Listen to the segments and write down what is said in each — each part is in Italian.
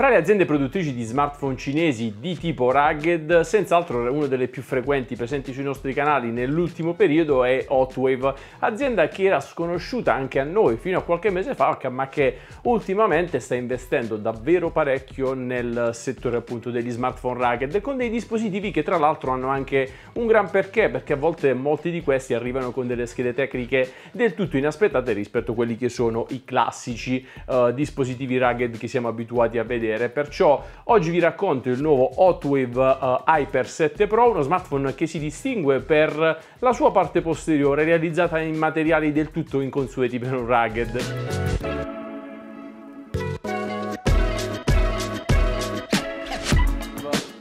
Fra le aziende produttrici di smartphone cinesi di tipo rugged, senz'altro una delle più frequenti presenti sui nostri canali nell'ultimo periodo è Hotwave, azienda che era sconosciuta anche a noi fino a qualche mese fa, ma che ultimamente sta investendo davvero parecchio nel settore appunto degli smartphone rugged, con dei dispositivi che tra l'altro hanno anche un gran perché, perché a volte molti di questi arrivano con delle schede tecniche del tutto inaspettate rispetto a quelli che sono i classici uh, dispositivi rugged che siamo abituati a vedere vedere. Perciò oggi vi racconto il nuovo Hotwave uh, eh, Hyper 7 Pro, uno smartphone che si distingue per la sua parte posteriore realizzata in materiali del tutto inconsueti per un rugged.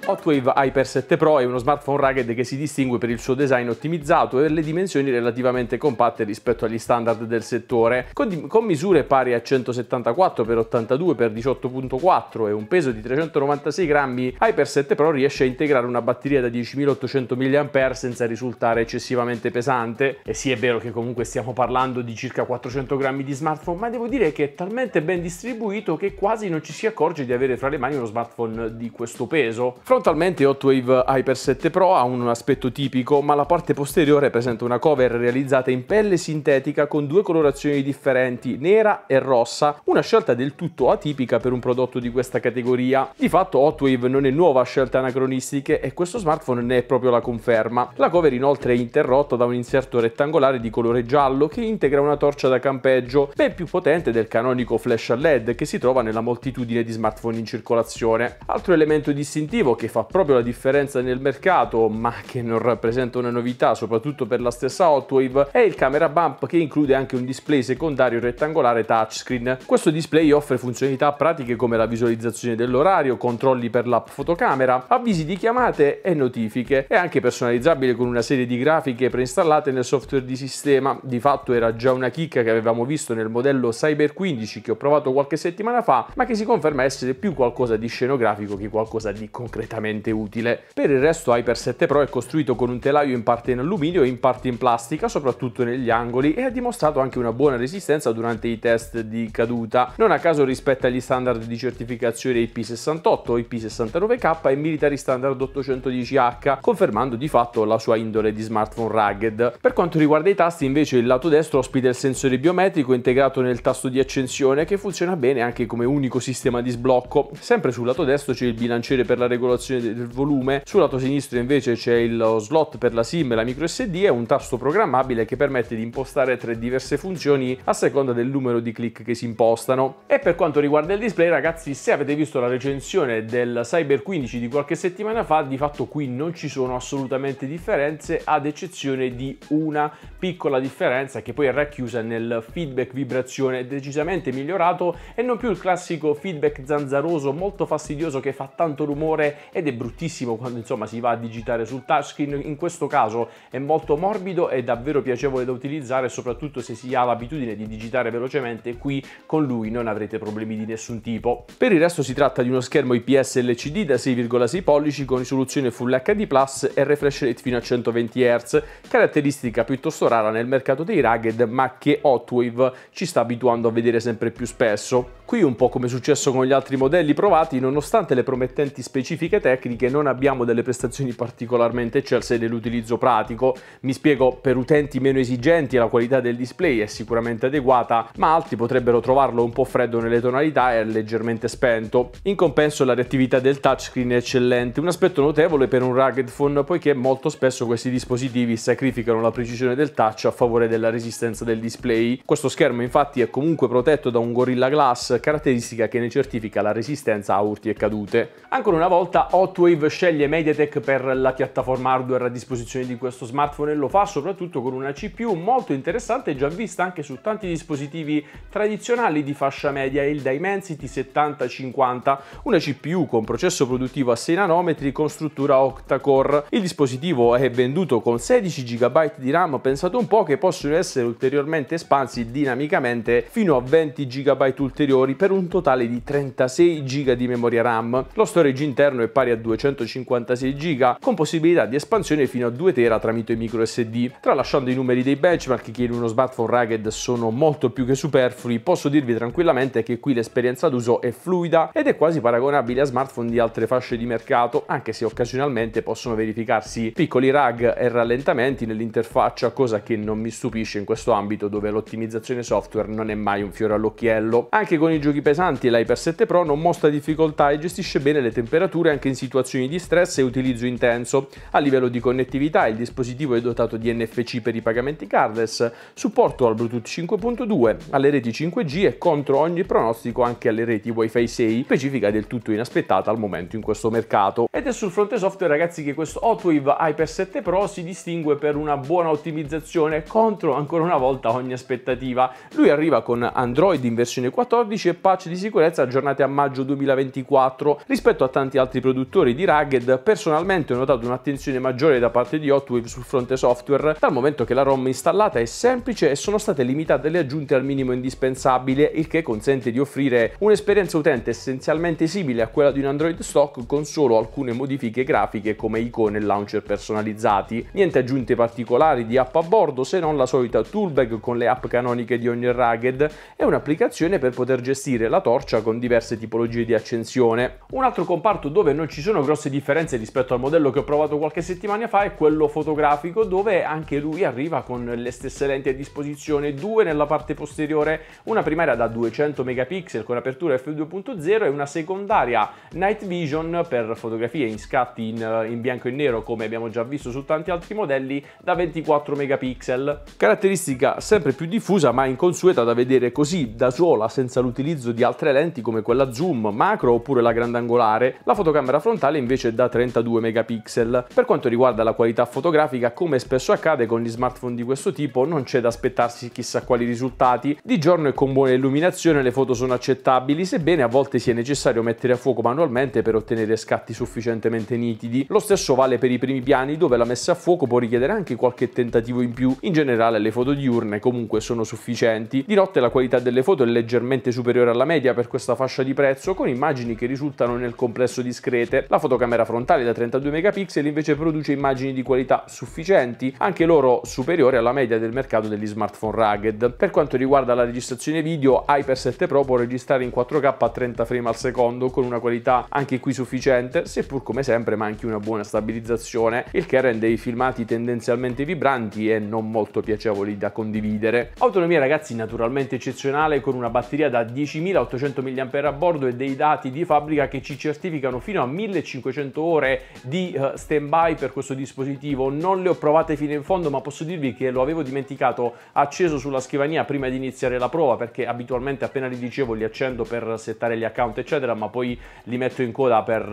Hotwave Hyper 7 Pro è uno smartphone rugged che si distingue per il suo design ottimizzato e le dimensioni relativamente compatte rispetto agli standard del settore, con, con misure pari a 174x82x18.4 e un peso di 396 grammi, Hyper 7 Pro riesce a integrare una batteria da 10.800 mAh senza risultare eccessivamente pesante. E sì, è vero che comunque stiamo parlando di circa 400 grammi di smartphone, ma devo dire che è talmente ben distribuito che quasi non ci si accorge di avere fra le mani uno smartphone di questo peso. From Frontalmente Hotwave Hyper 7 Pro ha un aspetto tipico, ma la parte posteriore presenta una cover realizzata in pelle sintetica con due colorazioni differenti, nera e rossa, una scelta del tutto atipica per un prodotto di questa categoria. Di fatto Hotwave non è nuova a scelte anacronistiche e questo smartphone ne è proprio la conferma. La cover inoltre è interrotta da un inserto rettangolare di colore giallo che integra una torcia da campeggio, ben più potente del canonico flash LED che si trova nella moltitudine di smartphone in circolazione. Altro elemento distintivo che che fa proprio la differenza nel mercato, ma che non rappresenta una novità soprattutto per la stessa Hotwave, è il camera bump che include anche un display secondario rettangolare touchscreen. Questo display offre funzionalità pratiche come la visualizzazione dell'orario, controlli per l'app fotocamera, avvisi di chiamate e notifiche. È anche personalizzabile con una serie di grafiche preinstallate nel software di sistema. Di fatto era già una chicca che avevamo visto nel modello Cyber 15 che ho provato qualche settimana fa, ma che si conferma essere più qualcosa di scenografico che qualcosa di concretamente francamente utile. Per il resto Hyper 7 Pro è costruito con un telaio in parte in alluminio e in parte in plastica, soprattutto negli angoli, e ha dimostrato anche una buona resistenza durante i test di caduta. Non a caso rispetta gli standard di certificazione IP68, IP69K e Military Standard 810H, confermando di fatto la sua indole di smartphone rugged. Per quanto riguarda i tasti invece il lato destro ospita il sensore biometrico integrato nel tasto di accensione che funziona bene anche come unico sistema di sblocco. Sempre sul lato destro c'è il bilanciere per la regolazione modulazione del volume. Sul lato sinistro invece c'è lo slot per la SIM e la micro SD e un tasto programmabile che permette di impostare tre diverse funzioni a seconda del numero di click che si impostano. E per quanto riguarda il display ragazzi, se avete visto la recensione del Cyber 15 di qualche settimana fa, di fatto qui non ci sono assolutamente differenze ad eccezione di una piccola differenza che poi è racchiusa nel feedback vibrazione decisamente migliorato e non più il classico feedback zanzaroso molto fastidioso che fa tanto rumore ed è bruttissimo quando insomma si va a digitare sul touchscreen, in questo caso è molto morbido e davvero piacevole da utilizzare soprattutto se si ha l'abitudine di digitare velocemente qui con lui non avrete problemi di nessun tipo. Per il resto si tratta di uno schermo IPS LCD da 6,6 pollici con risoluzione Full HD Plus e refresh rate fino a 120 Hz, caratteristica piuttosto rara nel mercato dei rugged ma che Hotwave ci sta abituando a vedere sempre più spesso. Qui, un po' come è successo con gli altri modelli provati, nonostante le promettenti specifiche tecniche, non abbiamo delle prestazioni particolarmente eccelse nell'utilizzo pratico. Mi spiego, per utenti meno esigenti la qualità del display è sicuramente adeguata, ma altri potrebbero trovarlo un po' freddo nelle tonalità e leggermente spento. In compenso la reattività del touchscreen è eccellente, un aspetto notevole per un rugged phone poiché molto spesso questi dispositivi sacrificano la precisione del touch a favore della resistenza del display. Questo schermo infatti è comunque protetto da un Gorilla Glass caratteristica che ne certifica la resistenza a urti e cadute. Ancora una volta Hotwave sceglie MediaTek per la piattaforma hardware a disposizione di questo smartphone e lo fa soprattutto con una CPU molto interessante già vista anche su tanti dispositivi tradizionali di fascia media, il Dimensity 7050, una CPU con processo produttivo a 6 nanometri con struttura octa-core. Il dispositivo è venduto con 16 GB di RAM, pensate un po' che possono essere ulteriormente espansi dinamicamente fino a 20 GB ulteriori colori per un totale di 36 GB di memoria RAM. Lo storage interno è pari a 256 GB con possibilità di espansione fino a 2 TB tramite micro SD. Tralasciando i numeri dei benchmark che in uno smartphone rugged sono molto più che superflui, posso dirvi tranquillamente che qui l'esperienza d'uso è fluida ed è quasi paragonabile a smartphone di altre fasce di mercato, anche se occasionalmente possono verificarsi piccoli rag e rallentamenti nell'interfaccia, cosa che non mi stupisce in questo ambito dove l'ottimizzazione software non è mai un fiore all'occhiello. Anche con il i giochi pesanti e l'iPad 7 Pro non mostra difficoltà e gestisce bene le temperature anche in situazioni di stress e utilizzo intenso. A livello di connettività il dispositivo è dotato di NFC per i pagamenti cardless, supporto al Bluetooth 5.2, alle reti 5G e contro ogni pronostico anche alle reti Wi-Fi 6, specifica del tutto inaspettata al momento in questo mercato. Ed è sul fronte software ragazzi che questo Hotwave iPad 7 Pro si distingue per una buona ottimizzazione contro ancora una volta ogni aspettativa. Lui arriva con Android in versione 14 codice patch di sicurezza aggiornate a maggio 2024 rispetto a tanti altri produttori di Rugged. Personalmente ho notato un'attenzione maggiore da parte di Hotwave sul fronte software, dal momento che la ROM installata è semplice e sono state limitate le aggiunte al minimo indispensabile, il che consente di offrire un'esperienza utente essenzialmente simile a quella di un Android stock con solo alcune modifiche grafiche come icone e launcher personalizzati. Niente aggiunte particolari di app a bordo se non la solita toolbag con le app canoniche di ogni Rugged e un'applicazione per poter gestire gestire la torcia con diverse tipologie di accensione. Un altro comparto dove non ci sono grosse differenze rispetto al modello che ho provato qualche settimana fa è quello fotografico dove anche lui arriva con le stesse lenti a disposizione, due nella parte posteriore, una primaria da 200 megapixel con apertura f2.0 e una secondaria night vision per fotografie in scatti in, in bianco e nero come abbiamo già visto su tanti altri modelli da 24 megapixel. Caratteristica sempre più diffusa ma inconsueta da vedere così da sola senza l'utilizzo l'utilizzo di altre lenti come quella zoom, macro oppure la grandangolare, la fotocamera frontale invece è da 32 megapixel. Per quanto riguarda la qualità fotografica, come spesso accade con gli smartphone di questo tipo, non c'è da aspettarsi chissà quali risultati. Di giorno e con buona illuminazione le foto sono accettabili, sebbene a volte sia necessario mettere a fuoco manualmente per ottenere scatti sufficientemente nitidi. Lo stesso vale per i primi piani, dove la messa a fuoco può richiedere anche qualche tentativo in più. In generale le foto diurne comunque sono sufficienti. Di notte la qualità delle foto è leggermente superiore superiore alla media per questa fascia di prezzo con immagini che risultano nel complesso discrete. La fotocamera frontale da 32 megapixel invece produce immagini di qualità sufficienti, anche loro superiori alla media del mercato degli smartphone rugged. Per quanto riguarda la registrazione video, Hyper 7 Pro può registrare in 4K a 30 frame al secondo con una qualità anche qui sufficiente, seppur come sempre manchi una buona stabilizzazione, il che rende i filmati tendenzialmente vibranti e non molto piacevoli da condividere. Autonomia ragazzi naturalmente eccezionale con una batteria da 10.800 mAh a bordo e dei dati di fabbrica che ci certificano fino a 1500 ore di eh, stand by per questo dispositivo. Non le ho provate fino in fondo, ma posso dirvi che lo avevo dimenticato acceso sulla scrivania prima di iniziare la prova, perché abitualmente appena li dicevo li accendo per settare gli account, eccetera, ma poi li metto in coda per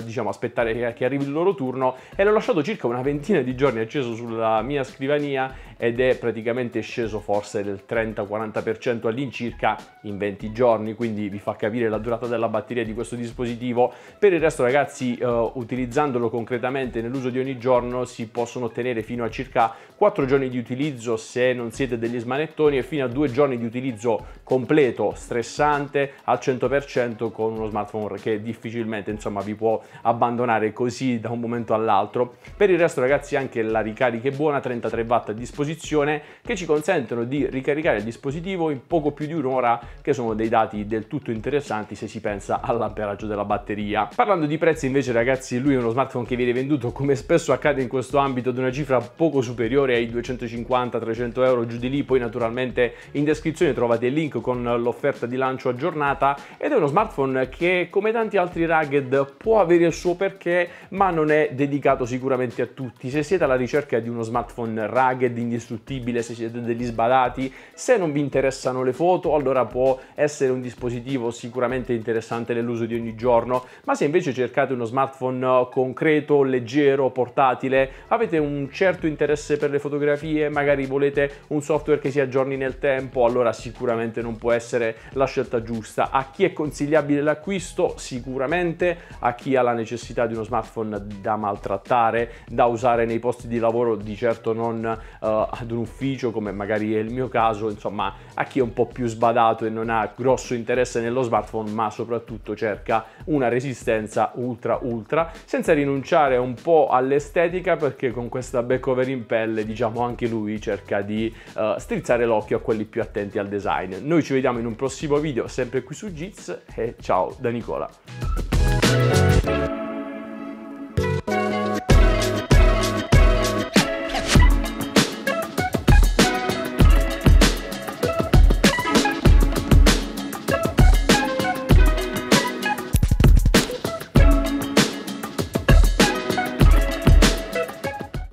eh, diciamo aspettare che arrivi il loro turno e l'ho lasciato circa una ventina di giorni acceso sulla mia scrivania ed è praticamente sceso forse del 30-40% all'incirca in 20 giorni, quindi vi fa capire la durata della batteria di questo dispositivo. Per il resto ragazzi, eh, utilizzandolo concretamente nell'uso di ogni giorno si possono ottenere fino a circa 4 giorni di utilizzo se non siete degli smanettoni e fino a 2 giorni di utilizzo completo, stressante, al 100% con uno smartphone che difficilmente insomma vi può abbandonare così da un momento all'altro. Per il resto ragazzi anche la ricarica è buona, 33 watt a disposizione disposizione che ci consentono di ricaricare il dispositivo in poco più di un'ora, che sono dei dati del tutto interessanti se si pensa all'amperaggio della batteria. Parlando di prezzi invece ragazzi, lui è uno smartphone che viene venduto come spesso accade in questo ambito ad una cifra poco superiore ai 250-300 euro giù di lì, poi naturalmente in descrizione trovate il link con l'offerta di lancio aggiornata ed è uno smartphone che come tanti altri rugged può avere il suo perché ma non è dedicato sicuramente a tutti. Se siete alla ricerca di uno smartphone rugged in indistruttibile se siete degli sbalati. Se non vi interessano le foto, allora può essere un dispositivo sicuramente interessante nell'uso di ogni giorno, ma se invece cercate uno smartphone eh, concreto, leggero, portatile, avete un certo interesse per le fotografie, magari volete un software che si aggiorni nel tempo, allora sicuramente non può essere la scelta giusta. A chi è consigliabile l'acquisto? Sicuramente a chi ha la necessità di uno smartphone da maltrattare, da usare nei posti di lavoro, di certo non uh, ad un ufficio come magari è il mio caso, insomma a chi è un po' più sbadato e non ha grosso interesse nello smartphone ma soprattutto cerca una resistenza ultra ultra senza rinunciare un po' all'estetica perché con questa back cover in pelle diciamo anche lui cerca di uh, strizzare l'occhio a quelli più attenti al design. Noi ci vediamo in un prossimo video sempre qui su Jits e ciao da Nicola.